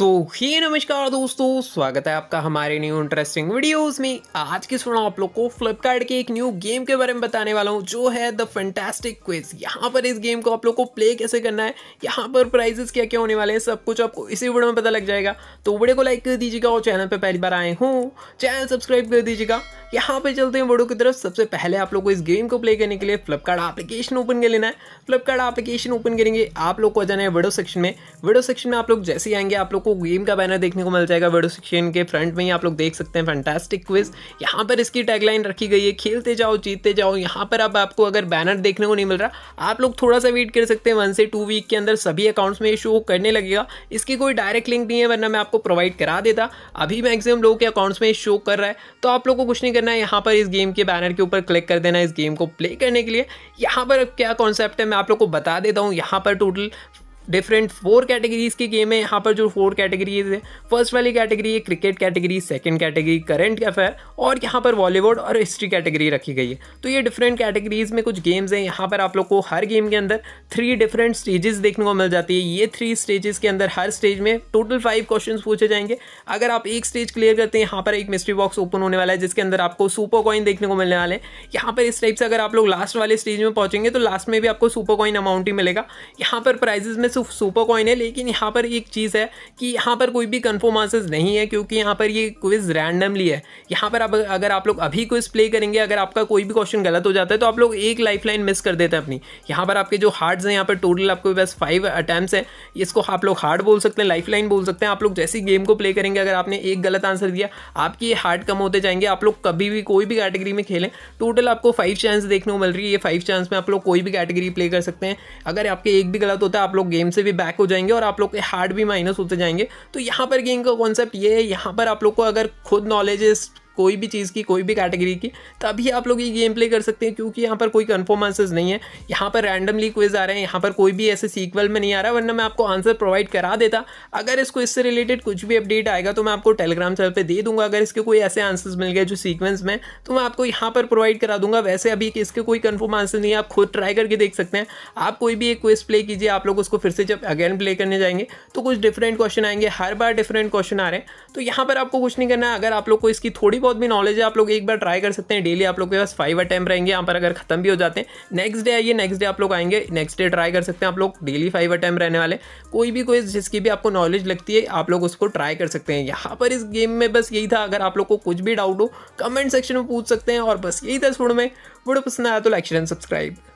सो so, हे नमस्कार दोस्तों स्वागत है आपका हमारे न्यू इंटरेस्टिंग वीडियोस में आज की सुना आप लोग को फ्लिपकार्ट के एक न्यू गेम के बारे में बताने वाला हूँ जो है द फैंटास्टिक क्विज यहाँ पर इस गेम को आप लोग को प्ले कैसे करना है यहाँ पर प्राइजेस क्या क्या होने वाले हैं सब कुछ आपको इसी वीडियो में पता लग जाएगा तो वीडियो को लाइक कर दीजिएगा और चैनल पर पहली बार आए हूँ चैनल सब्सक्राइब कर दीजिएगा यहाँ पे चलते हैं वीडियो की तरफ सबसे पहले आप लोग को इस गेम को प्ले करने के लिए फ्लिपकार्ट एप्लीकेशन ओपन कर लेना है फ्लिपकार्ट एप्लीकेशन ओपन करेंगे आप लोग को जाना है वीडियो सेक्शन में वीडियो सेक्शन में आप लोग जैसे ही आएंगे आप लोग को आपको गेम का बैनर देखने को मिल जाएगा वीडियो सेक्शन के फ्रंट में ही आप लोग देख सकते हैं फैंटास्टिक क्विज यहाँ पर इसकी टैगलाइन रखी गई है खेलते जाओ जीतते जाओ यहाँ पर अब आपको अगर बैनर देखने को नहीं मिल रहा आप लोग थोड़ा सा वेट कर सकते हैं वन से टू वीक के अंदर सभी अकाउंट्स में ये शो करने लगेगा इसकी कोई डायरेक्ट लिंक नहीं है वरना मैं आपको प्रोवाइड करा देता अभी मैक्सिमम लोगों के अकाउंट्स में शो कर रहा है तो आप लोग को कुछ नहीं करना है यहाँ पर इस गेम के बैनर के ऊपर क्लिक कर देना है इस गेम को प्ले करने के लिए यहाँ पर क्या कॉन्सेप्ट है मैं आप लोग को बता देता हूँ यहाँ पर टोटल डिफरेंट फोर कैटेगरीज की गेम है यहाँ पर जो फोर कैटेगरीज है फर्स्ट वाली कैटेगरी है cricket category second category current affair और यहाँ पर बॉलीवुड और हिस्ट्री कैटेगरी रखी गई है तो ये डिफरेंट कैटेगरीज में कुछ गेम्स हैं यहाँ पर आप लोग को हर गेम के अंदर थ्री डिफरेंट स्टेजेस देखने को मिल जाती है ये थ्री स्टेजेस के अंदर हर स्टेज में टोटल फाइव क्वेश्चन पूछे जाएंगे अगर आप एक स्टेज क्लियर करते हैं यहाँ पर एक मिस्ट्री बॉक्स ओपन होने वाला है जिसके अंदर आपको सुपर कॉइन देखने को मिलने वाले हैं यहाँ पर इस टाइप से अगर आप लोग लास्ट वाले स्टेज में पहुंचेंगे तो लास्ट में भी आपको सुपर कॉइन अमाउंट ही मिलेगा यहाँ पर प्राइजेस में सिर्फ सुपर कॉइन है लेकिन यहाँ पर एक चीज़ है कि यहाँ पर कोई भी कन्फर्म आंसर्स नहीं है क्योंकि यहाँ पर ये क्विज़ रैंडमली है यहाँ पर आप अगर आप लोग अभी क्विज प्ले करेंगे अगर आपका कोई भी क्वेश्चन गलत हो जाता है तो आप लोग एक लाइफ लाइन मिस कर देते हैं अपनी यहाँ पर आपके जो हार्ड्स हैं यहाँ पर टोटल आपके पास फाइव अटैम्प्ट हैं इसको आप लोग हार्ड बोल सकते हैं लाइफ लाइन बोल सकते हैं आप लोग जैसी गेम को प्ले करेंगे अगर आपने एक गलत आंसर दिया आपकी ये हार्ड कम होते जाएंगे आप लोग कभी भी कोई भी कैटेगरी में खेलें टोटल आपको फाइव चांस देखने को मिल रही है ये फाइव चांस में आप लोग कोई भी कैटेगरी प्ले कर सकते हैं अगर आपके एक भी गलत होता है आप लोग गेम से भी बैक हो जाएंगे और आप लोग के हार्ड भी माइनस होते जाएंगे तो यहाँ पर गेम का कॉन्सेप्ट ये है यहाँ पर आप लोग को अगर खुद नॉलेज कोई भी चीज़ की कोई भी कैटेगरी की तभी आप लोग ये गेम प्ले कर सकते हैं क्योंकि यहाँ पर कोई कन्फर्म आंसर्स नहीं है यहाँ पर रैंडमली क्विज आ रहे हैं यहाँ पर कोई भी ऐसे सीक्वल में नहीं आ रहा वरना मैं आपको आंसर प्रोवाइड करा देता अगर इसको इससे रिलेटेड कुछ भी अपडेट आएगा तो मैं आपको टेलीग्राम चैनल पर दे दूंगा अगर इसके कोई ऐसे आंसर्स मिल गए जो सीक्वेंस में तो मैं आपको यहाँ पर प्रोवाइड करा दूंगा वैसे अभी इसके कोई कन्फर्म आंसर नहीं है आप खुद ट्राई करके देख सकते हैं आप कोई भी एक क्विज प्ले कीजिए आप लोग उसको फिर से जब अगेन प्ले करने जाएंगे तो कुछ डिफरेंट क्वेश्चन आएंगे हर बार डिफरेंट क्वेश्चन आ रहे हैं तो यहाँ पर आपको कुछ नहीं करना है अगर आप लोग को इसकी थोड़ी बहुत बहुत भी नॉलेज है आप लोग एक बार ट्राई कर सकते हैं डेली आप लोग के पास फाइव अटैम्प रहेंगे यहाँ पर अगर खत्म भी हो जाते हैं नेक्स्ट डे आइए नेक्स्ट डे आप लोग आएंगे नेक्स्ट डे ट्राई कर सकते हैं आप लोग डेली फाइव अटैम्प रहने वाले कोई भी कोई जिसकी भी आपको नॉलेज लगती है आप लोग उसको ट्राई कर सकते हैं यहाँ पर इस गेम में बस यही था अगर आप लोग को कुछ भी डाउट हो कमेंट सेक्शन में पूछ सकते हैं और बस यही था इस में वीडियो पसंद आया तो लाइक शेयर एंड सब्सक्राइब